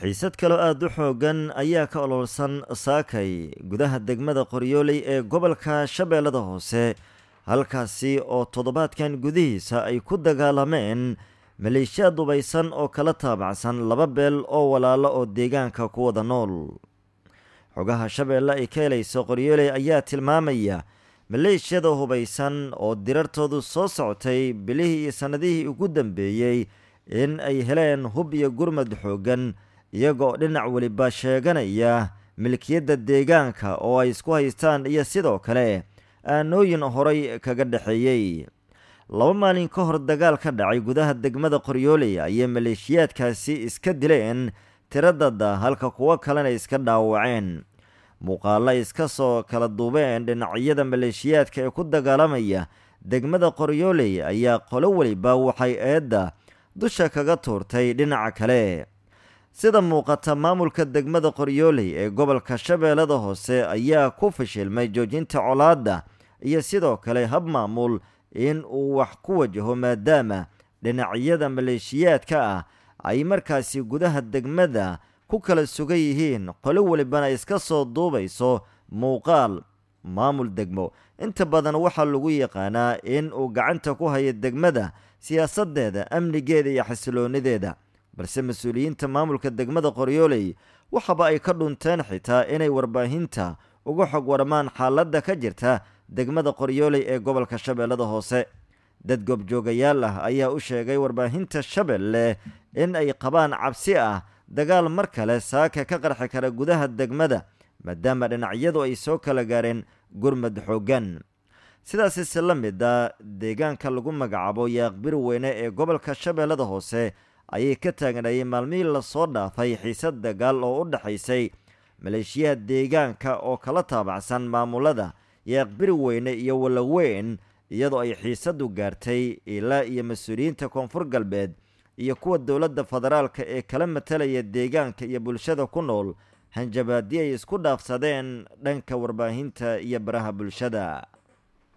xiisad kaloo aada u xoogan ayaa ka ololsan saakay gudaha degmada qoryooley ee gobolka shabeellada hoose halkaasi oo toddobaadkan gudihiisa ay ku dagaalameen maleeshiya dubaysan oo kala taabacsan laba beel oo walaalo oo deegaanka ku wada nool xogaha shabeelle ay ka helaysa qoryooley ayaa tilmaamaya maleeshiyada hubaysan oo dirartoodu soo socotay bilihii iyo sannadihii ugu dambeeyey in ay heleen hub iyo gurmad xooggan iyaga dhinac weliba sheeganaya milkiyadda deegaanka oo ay isku haystaan iyo sidoo kale aanooyin horay kaga dhexeeyey laba maalin ka hor dagaal ka dhacay gudaha degmada qoryooley ayay maleeshiyaadkaasi iska dileen tiradada halka kuwo kalena iska dhaawaceen muuqaalla iska soo kala duubeen dhinacyada maleeshiyaadka ee ku dagaalamaya degmada qoryooley ayaa qolo weliba waxay eedda dusha kaga tuurtay dhinaca kale sida muuqata maamulka degmada qoryooley ee gobolka shabeellada hoose ayaa ku fashilmay joojinta colaadda iyo sidoo kale hab maamul in uu wax ku wajaho maadaama dhinacyada maleeshiyaadka ah ay markaasi gudaha degmada ku kala sugan yihiin qolo welibana iska soo duubayso muuqaal maamul degmo inta badan waxaa lagu yaqaanaa in uu gacanta ku hayo degmada siyaasadeeda amnigeeda iyo xasiloonideeda balse mas-uuliyiinta maamulka degmada qoryooley waxaba ay ka dhunteen xitaa inay warbaahinta uga xog warmaan xaaladda ka jirta degmada qoryooley ee gobolka shabeellada hoose dad goobjoogayaal ah ayaa u sheegay warbaahinta shabeelle in ay qabaan cabsi ah dagaal mar kale saaka ka qarxi kara gudaha degmada maadaama dhinacyadu ay soo kala gaareen gurmad xooggan sidaasise la mid a deegaanka lagu magacaabo yaaqbir weyne ee gobolka shabeellada hoose ayay ka taagnaayeen maalmihii lasoo dhaafay xiisad dagaal oo u dhexaysay maleeshiyaha deegaanka oo kala taabacsan maamulada yeeqbiri weyne iyo walaweyn iyadoo ay xiisadu gaartay ilaa iyo mas-uuliyiinta koonfur galbeed iyo kuwa dowladda federaalka ee kala matalaya deegaanka iyo bulshada ku nool hanjabaadii ay isku dhaafsadeen dhanka warbaahinta iyo baraha bulshada